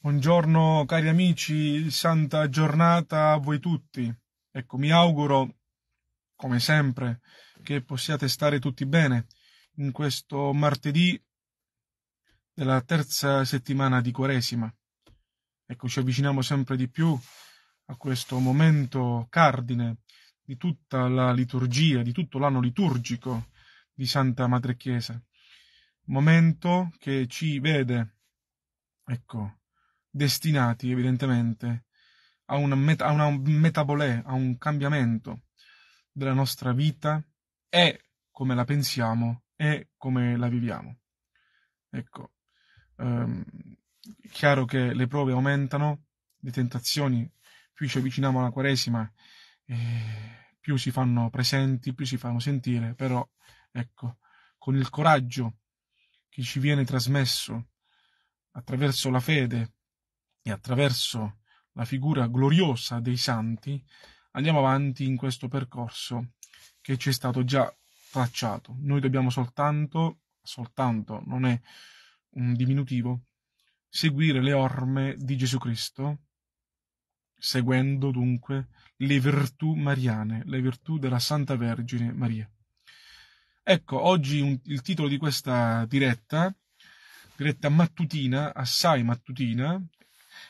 Buongiorno cari amici, santa giornata a voi tutti. Ecco, mi auguro, come sempre, che possiate stare tutti bene in questo martedì della terza settimana di Quaresima. Ecco, ci avviciniamo sempre di più a questo momento cardine di tutta la liturgia, di tutto l'anno liturgico di Santa Madre Chiesa. Momento che ci vede, ecco, destinati evidentemente a una, met- a una metabolè, a un cambiamento della nostra vita e come la pensiamo e come la viviamo. Ecco, ehm, è chiaro che le prove aumentano, le tentazioni, più ci avviciniamo alla Quaresima, eh, più si fanno presenti, più si fanno sentire, però ecco, con il coraggio che ci viene trasmesso attraverso la fede, e attraverso la figura gloriosa dei santi andiamo avanti in questo percorso che ci è stato già tracciato. Noi dobbiamo soltanto, soltanto non è un diminutivo, seguire le orme di Gesù Cristo, seguendo dunque le virtù mariane, le virtù della Santa Vergine Maria. Ecco, oggi un, il titolo di questa diretta, diretta mattutina, assai mattutina,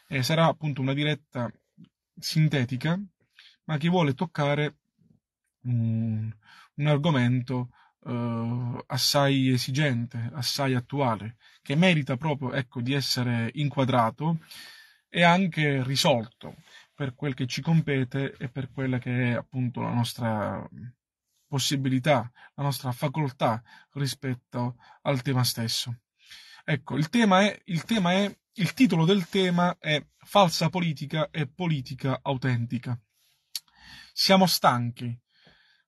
eh, sarà appunto una diretta sintetica, ma che vuole toccare un, un argomento eh, assai esigente, assai attuale, che merita proprio ecco, di essere inquadrato e anche risolto per quel che ci compete e per quella che è appunto la nostra possibilità, la nostra facoltà rispetto al tema stesso. Ecco, il tema è, il tema è il titolo del tema è Falsa politica e politica autentica. Siamo stanchi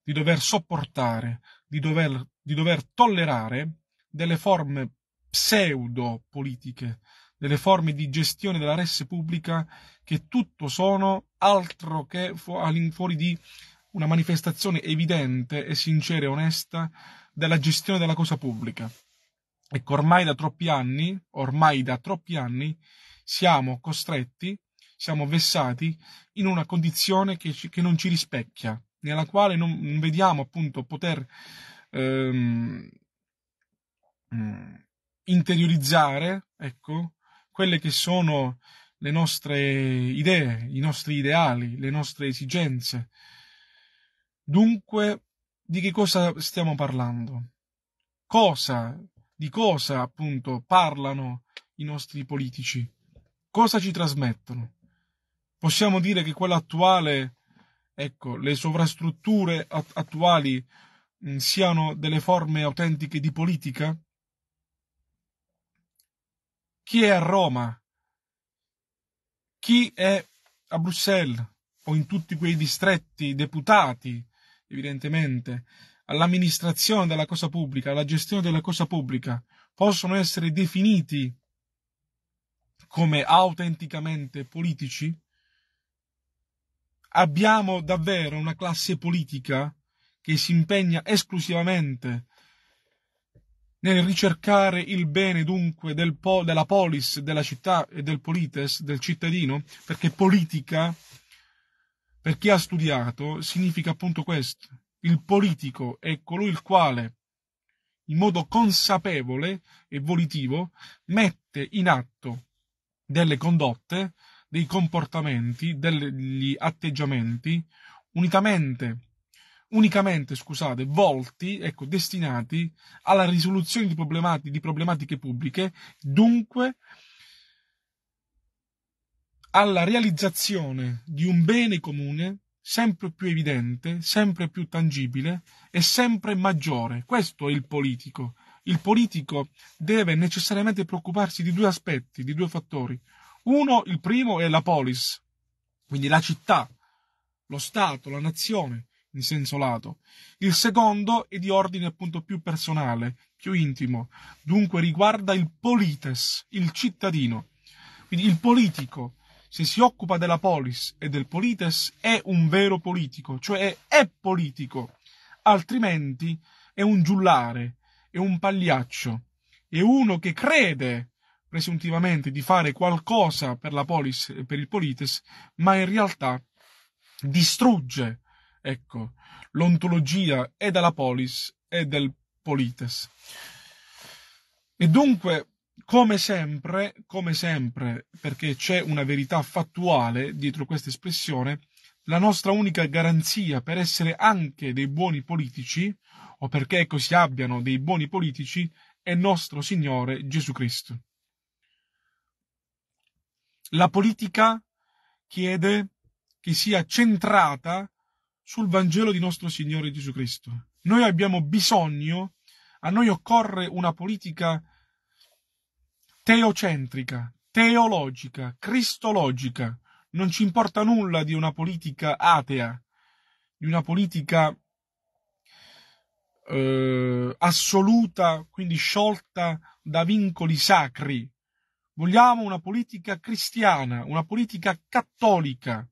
di dover sopportare, di dover, di dover tollerare delle forme pseudo-politiche, delle forme di gestione della res pubblica che tutto sono altro che fu- all'infuori di una manifestazione evidente e sincera e onesta della gestione della cosa pubblica. Ecco, ormai da troppi anni, ormai da troppi anni, siamo costretti, siamo vessati in una condizione che, ci, che non ci rispecchia, nella quale non, vediamo appunto poter ehm, mm, interiorizzare, ecco, quelle che sono le nostre idee, i nostri ideali, le nostre esigenze. Dunque, di che cosa stiamo parlando? Cosa di cosa appunto parlano i nostri politici, cosa ci trasmettono. Possiamo dire che quella attuale, ecco, le sovrastrutture at- attuali mh, mm, siano delle forme autentiche di politica? Chi è a Roma? Chi è a Bruxelles o in tutti quei distretti deputati, evidentemente, all'amministrazione della cosa pubblica, alla gestione della cosa pubblica, possono essere definiti come autenticamente politici? Abbiamo davvero una classe politica che si impegna esclusivamente nel ricercare il bene dunque del po- della polis, della città e del polites, del cittadino, perché politica, per chi ha studiato, significa appunto questo, il politico è colui il quale, in modo consapevole e volitivo, mette in atto delle condotte, dei comportamenti, degli atteggiamenti, unitamente unicamente scusate, volti, ecco, destinati alla risoluzione di, problemati, di, problematiche pubbliche, dunque alla realizzazione di un bene comune sempre più evidente, sempre più tangibile e sempre maggiore. Questo è il politico. Il politico deve necessariamente preoccuparsi di due aspetti, di due fattori. Uno, il primo è la polis, quindi la città, lo Stato, la nazione, in senso lato. Il secondo è di ordine appunto più personale, più intimo, dunque riguarda il polites, il cittadino. Quindi il politico se si occupa della polis e del polites, è un vero politico, cioè è politico, altrimenti è un giullare, è un pagliaccio, è uno che crede presuntivamente di fare qualcosa per la polis e per il polites, ma in realtà distrugge, ecco, l'ontologia e della polis e del polites. E dunque come sempre, come sempre, perché c'è una verità fattuale dietro questa espressione, la nostra unica garanzia per essere anche dei buoni politici, o perché così ecco abbiano dei buoni politici, è nostro Signore Gesù Cristo. La politica chiede che sia centrata sul Vangelo di nostro Signore Gesù Cristo. Noi abbiamo bisogno, a noi occorre una politica teocentrica, teologica, cristologica. Non ci importa nulla di una politica atea, di una politica eh, assoluta, quindi sciolta da vincoli sacri. Vogliamo una politica cristiana, una politica cattolica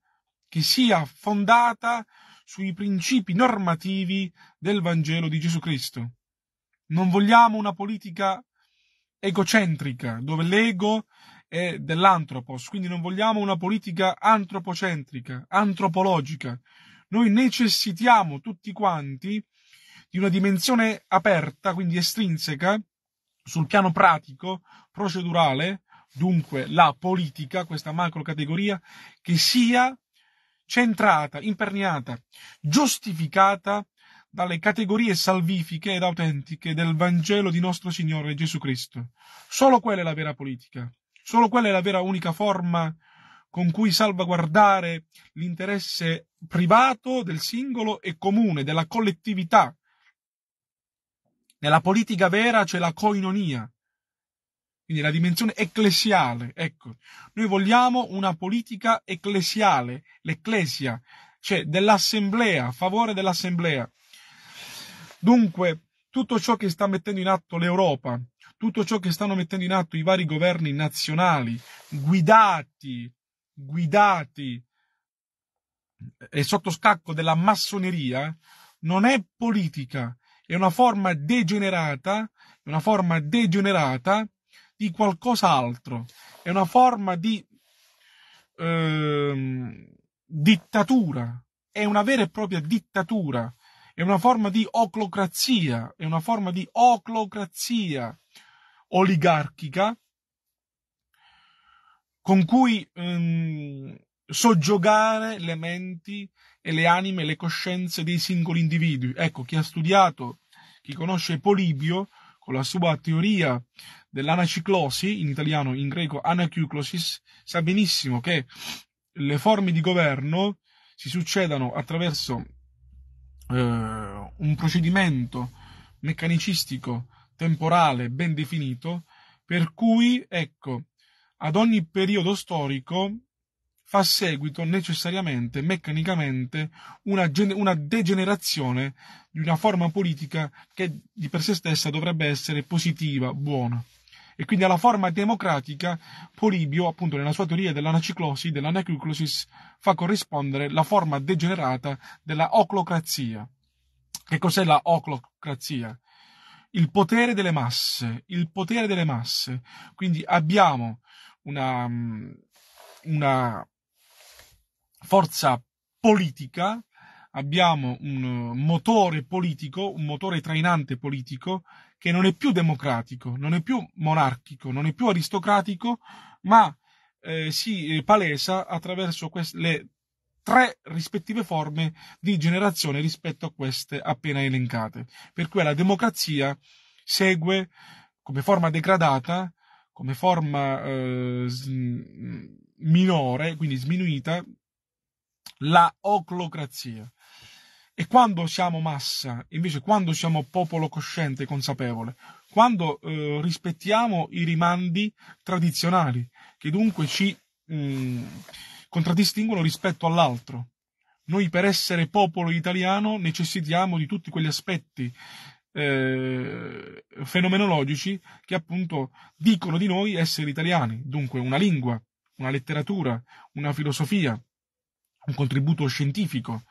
che sia fondata sui principi normativi del Vangelo di Gesù Cristo. Non vogliamo una politica egocentrica, dove l'ego è dell'antropos, quindi non vogliamo una politica antropocentrica, antropologica. Noi necessitiamo tutti quanti di una dimensione aperta, quindi estrinseca, sul piano pratico, procedurale, dunque la politica, questa macro categoria, che sia centrata, imperniata, giustificata dalle categorie salvifiche ed autentiche del Vangelo di nostro Signore Gesù Cristo. Solo quella è la vera politica, solo quella è la vera unica forma con cui salvaguardare l'interesse privato del singolo e comune, della collettività. Nella politica vera c'è la coinonia, quindi la dimensione ecclesiale. Ecco, noi vogliamo una politica ecclesiale, l'ecclesia, cioè dell'assemblea, a favore dell'assemblea. Dunque, tutto ciò che sta mettendo in atto l'Europa, tutto ciò che stanno mettendo in atto i vari governi nazionali, guidati, guidati eh, e sotto scacco della massoneria, non è politica, è una forma degenerata, una forma degenerata di qualcos'altro, è una forma di eh, dittatura, è una vera e propria dittatura è una forma di oclocrazia, è una forma di oclocrazia oligarchica con cui ehm, soggiogare le menti e le anime, le coscienze dei singoli individui. Ecco, chi ha studiato, chi conosce Polibio, con la sua teoria dell'anaciclosi, in italiano, in greco anaciclosis, sa benissimo che le forme di governo si succedano attraverso eh, un procedimento meccanicistico temporale ben definito, per cui, ecco, ad ogni periodo storico fa seguito necessariamente, meccanicamente, una, gen- una, degenerazione di una forma politica che di per sé stessa dovrebbe essere positiva, buona e quindi alla forma democratica Polibio, appunto nella sua teoria dell'anaciclosi, dell'anaciclosis, fa corrispondere la forma degenerata della oclocrazia. Che cos'è la oclocrazia? Il potere delle masse, il potere delle masse. Quindi abbiamo una, mm, una forza politica abbiamo un motore politico, un motore trainante politico che non è più democratico, non è più monarchico, non è più aristocratico, ma eh, si eh, palesa attraverso quest- le tre rispettive forme di generazione rispetto a queste appena elencate. Per cui la democrazia segue come forma degradata, come forma eh, minore, quindi sminuita, la oclocrazia. E quando siamo massa, invece quando siamo popolo cosciente e consapevole, quando eh, rispettiamo i rimandi tradizionali, che dunque ci mh, mm, contraddistinguono rispetto all'altro, noi per essere popolo italiano necessitiamo di tutti quegli aspetti eh, fenomenologici che appunto dicono di noi essere italiani, dunque una lingua, una letteratura, una filosofia, un contributo scientifico,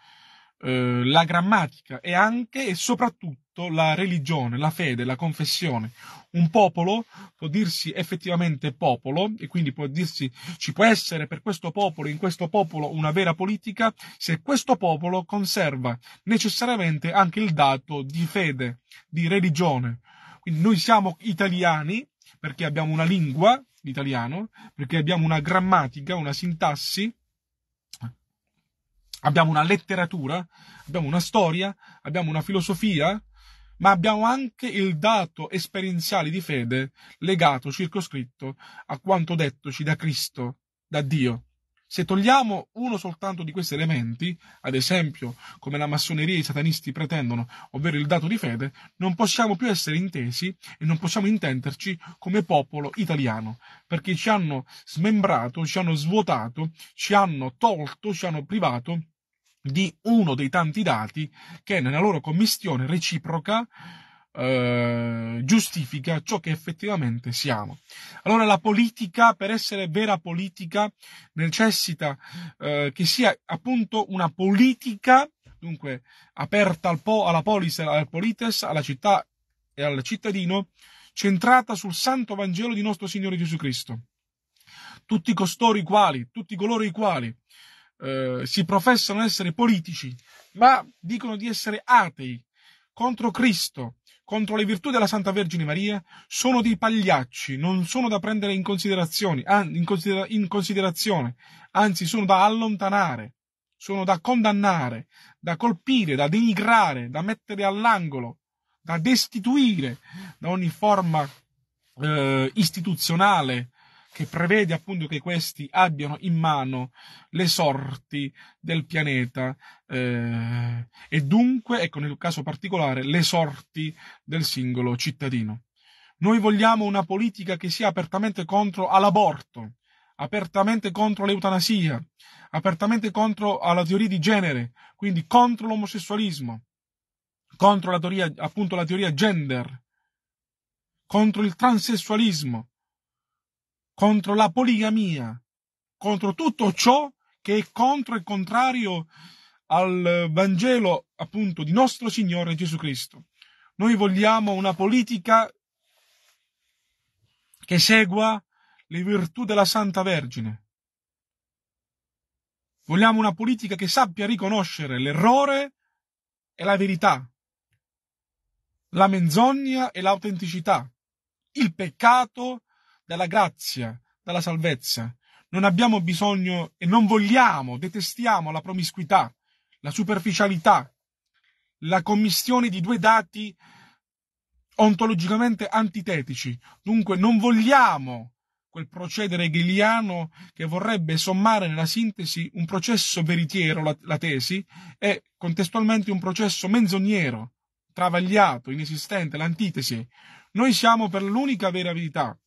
eh, la grammatica e anche e soprattutto la religione, la fede, la confessione. Un popolo può dirsi effettivamente popolo e quindi può dirsi ci può essere per questo popolo, in questo popolo una vera politica, se questo popolo conserva necessariamente anche il dato di fede, di religione. Quindi noi siamo italiani perché abbiamo una lingua, l'italiano, perché abbiamo una grammatica, una sintassi, abbiamo una letteratura, abbiamo una storia, abbiamo una filosofia, ma abbiamo anche il dato esperienziale di fede legato, circoscritto a quanto dettoci da Cristo, da Dio. Se togliamo uno soltanto di questi elementi, ad esempio come la massoneria e i satanisti pretendono, ovvero il dato di fede, non possiamo più essere intesi e non possiamo intenderci come popolo italiano, perché ci hanno smembrato, ci hanno svuotato, ci hanno tolto, ci hanno privato di uno dei tanti dati che nella loro commistione reciproca eh, giustifica ciò che effettivamente siamo. Allora la politica, per essere vera politica, necessita eh, che sia appunto una politica, dunque aperta al po- alla polis, al polites, alla città e al cittadino, centrata sul santo Vangelo di nostro Signore Gesù Cristo. Tutti costoro i quali, tutti coloro i quali eh, si professano essere politici, ma dicono di essere atei contro Cristo, contro le virtù della Santa Vergine Maria sono dei pagliacci, non sono da prendere in considerazione, in, considera- in considerazione, anzi sono da allontanare, sono da condannare, da colpire, da denigrare, da mettere all'angolo, da destituire da ogni forma eh, istituzionale che prevede appunto che questi abbiano in mano le sorti del pianeta eh, e dunque, ecco nel caso particolare, le sorti del singolo cittadino. Noi vogliamo una politica che sia apertamente contro all'aborto, apertamente contro l'eutanasia, apertamente contro alla teoria di genere, quindi contro l'omosessualismo, contro la teoria, appunto la teoria gender, contro il transessualismo, contro la poligamia, contro tutto ciò che è contro e contrario al Vangelo appunto di nostro Signore Gesù Cristo. Noi vogliamo una politica che segua le virtù della Santa Vergine. Vogliamo una politica che sappia riconoscere l'errore e la verità, la menzogna e l'autenticità, il peccato e dalla grazia, dalla salvezza. Non abbiamo bisogno e non vogliamo, detestiamo la promiscuità, la superficialità, la commissione di due dati ontologicamente antitetici. Dunque non vogliamo quel procedere hegeliano che vorrebbe sommare nella sintesi un processo veritiero, la, la tesi, e contestualmente un processo menzognero, travagliato, inesistente, l'antitesi. Noi siamo per l'unica vera verità,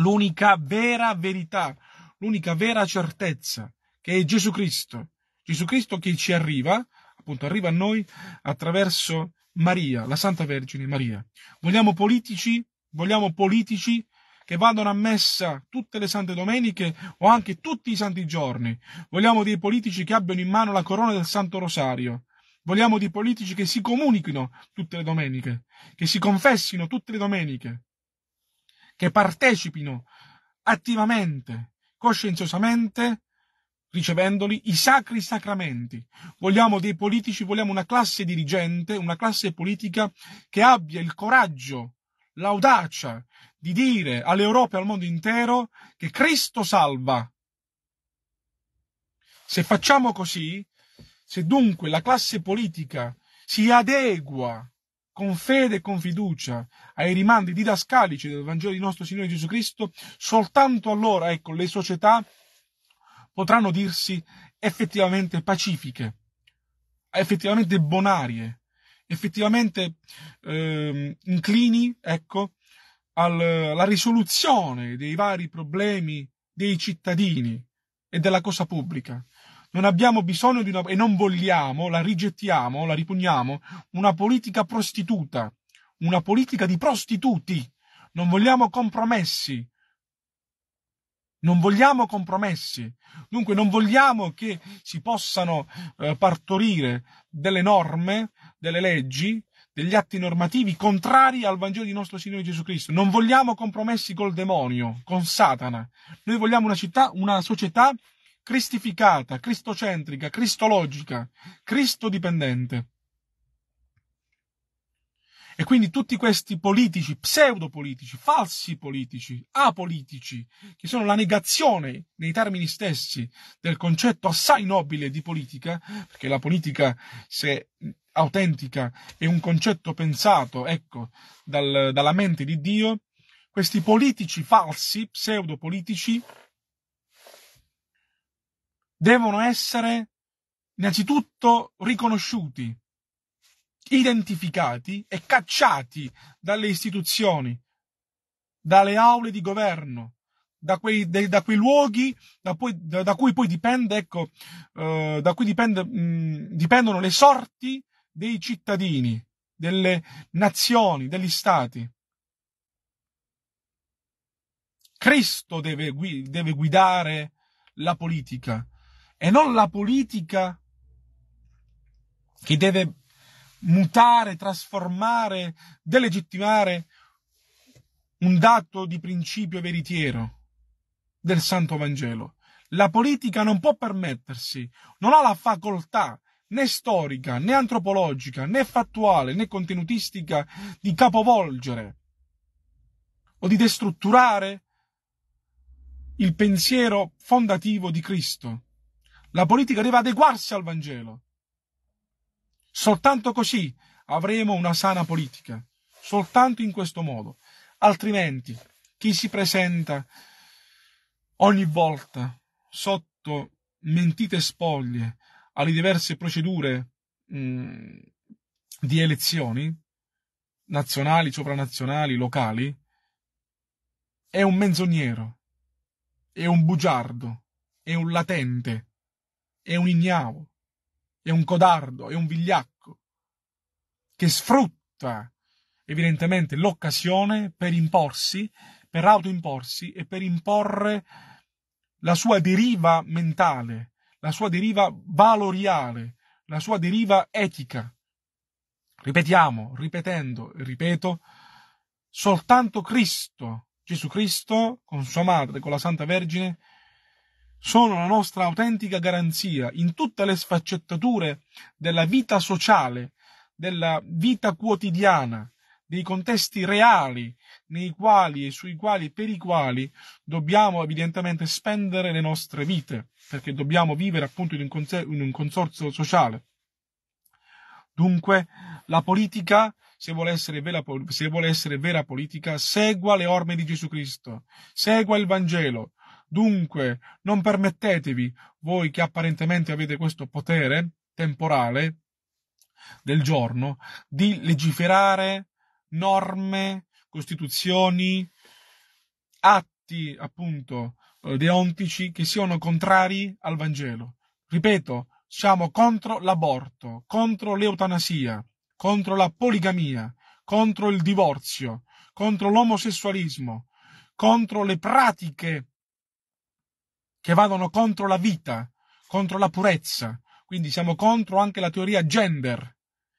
l'unica vera verità, l'unica vera certezza, che è Gesù Cristo. Gesù Cristo che ci arriva, appunto arriva a noi attraverso Maria, la Santa Vergine Maria. Vogliamo politici, vogliamo politici che vadano a messa tutte le sante domeniche o anche tutti i santi giorni. Vogliamo dei politici che abbiano in mano la corona del Santo Rosario. Vogliamo dei politici che si comunichino tutte le domeniche, che si confessino tutte le domeniche che partecipino attivamente, coscienziosamente, ricevendoli, i sacri sacramenti. Vogliamo dei politici, vogliamo una classe dirigente, una classe politica che abbia il coraggio, l'audacia di dire all'Europa e al mondo intero che Cristo salva. Se facciamo così, se dunque la classe politica si adegua con fede e con fiducia ai rimandi didascalici del Vangelo di nostro Signore Gesù Cristo, soltanto allora, ecco, le società potranno dirsi effettivamente pacifiche, effettivamente bonarie, effettivamente eh, inclini, ecco, alla risoluzione dei vari problemi dei cittadini e della cosa pubblica. Non abbiamo bisogno di una, e non vogliamo, la rigettiamo, la ripugniamo, una politica prostituta, una politica di prostituti. Non vogliamo compromessi. Non vogliamo compromessi. Dunque non vogliamo che si possano eh, partorire delle norme, delle leggi, degli atti normativi contrari al Vangelo di nostro Signore Gesù Cristo. Non vogliamo compromessi col demonio, con Satana. Noi vogliamo una città, una società cristificata, cristocentrica, cristologica, cristodipendente. E quindi tutti questi politici, pseudopolitici, falsi politici, apolitici, che sono la negazione nei termini stessi del concetto assai nobile di politica, perché la politica, se autentica, è un concetto pensato, ecco, dal, dalla mente di Dio, questi politici falsi, pseudopolitici, devono essere innanzitutto riconosciuti, identificati e cacciati dalle istituzioni, dalle aule di governo, da quei, de, da quei luoghi da, poi, da, da, cui poi dipende, ecco, eh, da cui dipende, mh, mm, dipendono le sorti dei cittadini, delle nazioni, degli stati. Cristo deve, deve guidare la politica, e non la politica che deve mutare, trasformare, delegittimare un dato di principio veritiero del Santo Vangelo. La politica non può permettersi, non ha la facoltà né storica, né antropologica, né fattuale, né contenutistica di capovolgere o di destrutturare il pensiero fondativo di Cristo la politica deve adeguarsi al Vangelo. Soltanto così avremo una sana politica, soltanto in questo modo. Altrimenti chi si presenta ogni volta sotto mentite spoglie alle diverse procedure mh, di elezioni nazionali, sopranazionali, locali, è un menzognero, è un bugiardo, è un latente è un ignavo, è un codardo, è un vigliacco, che sfrutta evidentemente l'occasione per imporsi, per autoimporsi e per imporre la sua deriva mentale, la sua deriva valoriale, la sua deriva etica. Ripetiamo, ripetendo, ripeto, soltanto Cristo, Gesù Cristo, con sua madre, con la Santa Vergine, sono la nostra autentica garanzia in tutte le sfaccettature della vita sociale, della vita quotidiana, dei contesti reali nei quali e sui quali e per i quali dobbiamo evidentemente spendere le nostre vite, perché dobbiamo vivere appunto in un, consorzio sociale. Dunque, la politica, se vuole, vera, se vuole essere vera politica, segua le orme di Gesù Cristo, segua il Vangelo, Dunque, non permettetevi, voi che apparentemente avete questo potere temporale del giorno, di legiferare norme, costituzioni, atti appunto eh, deontici che siano contrari al Vangelo. Ripeto, siamo contro l'aborto, contro l'eutanasia, contro la poligamia, contro il divorzio, contro l'omosessualismo, contro le pratiche che vadano contro la vita, contro la purezza. Quindi siamo contro anche la teoria gender,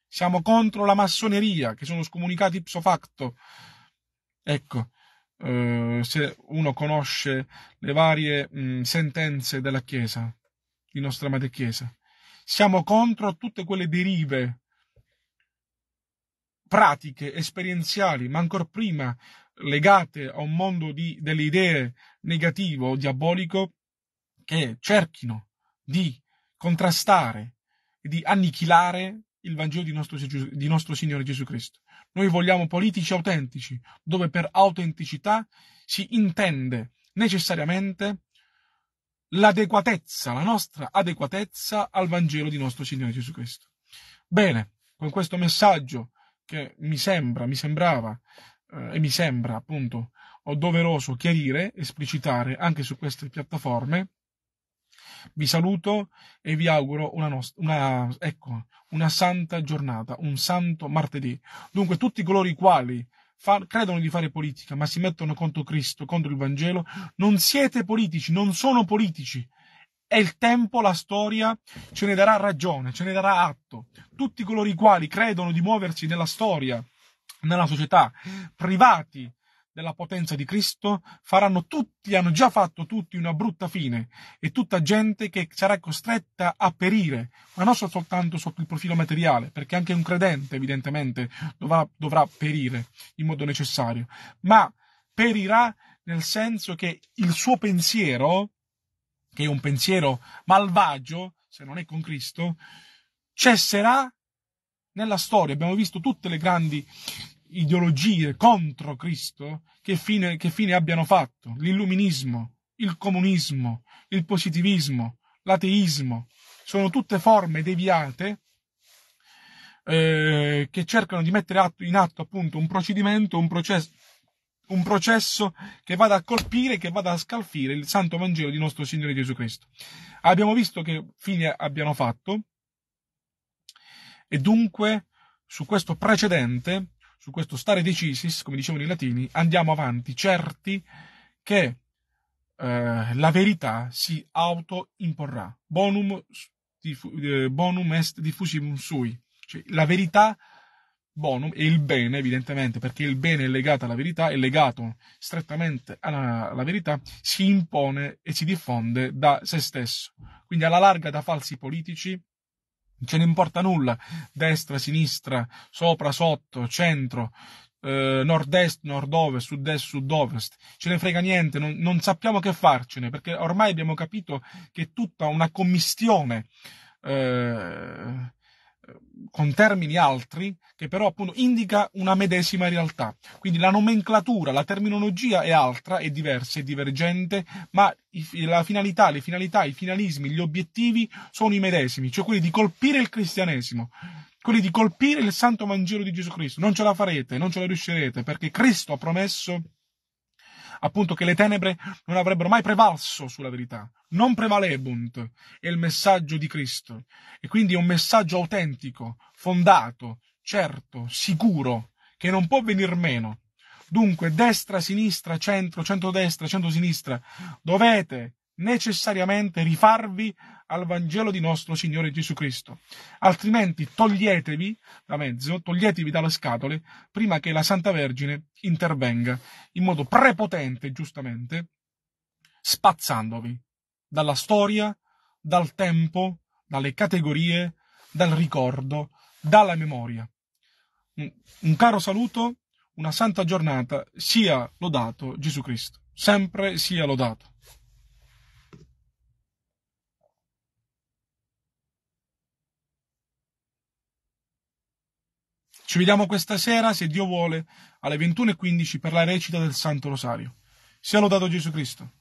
siamo contro la massoneria, che sono scomunicati ipso facto. Ecco, eh, se uno conosce le varie mh, mm, sentenze della Chiesa, di nostra madre Chiesa, siamo contro tutte quelle derive pratiche, esperienziali, ma ancora prima legate a un mondo di, delle idee negativo o diabolico che cerchino di contrastare e di annichilare il Vangelo di nostro, di nostro, Signore Gesù Cristo. Noi vogliamo politici autentici, dove per autenticità si intende necessariamente l'adeguatezza, la nostra adeguatezza al Vangelo di nostro Signore Gesù Cristo. Bene, con questo messaggio che mi sembra, mi sembrava eh, e mi sembra appunto doveroso chiarire, esplicitare anche su queste piattaforme, vi saluto e vi auguro una, nost- una, ecco, una santa giornata, un santo martedì. Dunque, tutti coloro i quali Fa, credono di fare politica, ma si mettono contro Cristo, contro il Vangelo, non siete politici, non sono politici. È il tempo, la storia ce ne darà ragione, ce ne darà atto. Tutti coloro i quali credono di muoversi nella storia, nella società, privati della potenza di Cristo faranno tutti, hanno già fatto tutti una brutta fine e tutta gente che sarà costretta a perire, ma non soltanto sotto il profilo materiale, perché anche un credente evidentemente dovrà, dovrà perire in modo necessario, ma perirà nel senso che il suo pensiero, che è un pensiero malvagio, se non è con Cristo, cesserà nella storia. Abbiamo visto tutte le grandi ideologie contro Cristo, che fine, che fine abbiano fatto? L'illuminismo, il comunismo, il positivismo, l'ateismo, sono tutte forme deviate eh, che cercano di mettere atto, in atto appunto un procedimento, un processo, un processo che vada a colpire, che vada a scalfire il santo Vangelo di nostro Signore Gesù Cristo. Abbiamo visto che fine abbiano fatto e dunque su questo precedente su questo stare decisis, come dicevano i latini, andiamo avanti certi che eh, la verità si autoimporrà. Bonum, difu, eh, bonum est diffusivum sui. Cioè, la verità bonum e il bene, evidentemente, perché il bene è legato alla verità, è legato strettamente alla, alla, verità, si impone e si diffonde da se stesso. Quindi alla larga da falsi politici, non ce ne importa nulla, destra, sinistra, sopra, sotto, centro, eh, nord-est, nord-ovest, sud-est, sud-ovest, ce ne frega niente, non, non, sappiamo che farcene, perché ormai abbiamo capito che è tutta una commistione eh, con termini altri che però appunto indica una medesima realtà. Quindi la nomenclatura, la terminologia è altra, è diversa, è divergente, ma la finalità, le finalità, i finalismi, gli obiettivi sono i medesimi, cioè quelli di colpire il cristianesimo, quelli di colpire il santo Vangelo di Gesù Cristo. Non ce la farete, non ce la riuscirete, perché Cristo ha promesso appunto che le tenebre non avrebbero mai prevalso sulla verità, non prevalebunt è il messaggio di Cristo e quindi è un messaggio autentico, fondato, certo, sicuro, che non può venir meno. Dunque, destra, sinistra, centro, centro-destra, centro-sinistra, dovete necessariamente rifarvi al Vangelo di nostro Signore Gesù Cristo. Altrimenti toglietevi da mezzo, toglietevi dalle scatole, prima che la Santa Vergine intervenga in modo prepotente, giustamente, spazzandovi dalla storia, dal tempo, dalle categorie, dal ricordo, dalla memoria. Un caro saluto, una santa giornata, sia lodato Gesù Cristo, sempre sia lodato. Ci vediamo questa sera, se Dio vuole, alle 21.15 per la recita del Santo Rosario. Sia lodato Gesù Cristo.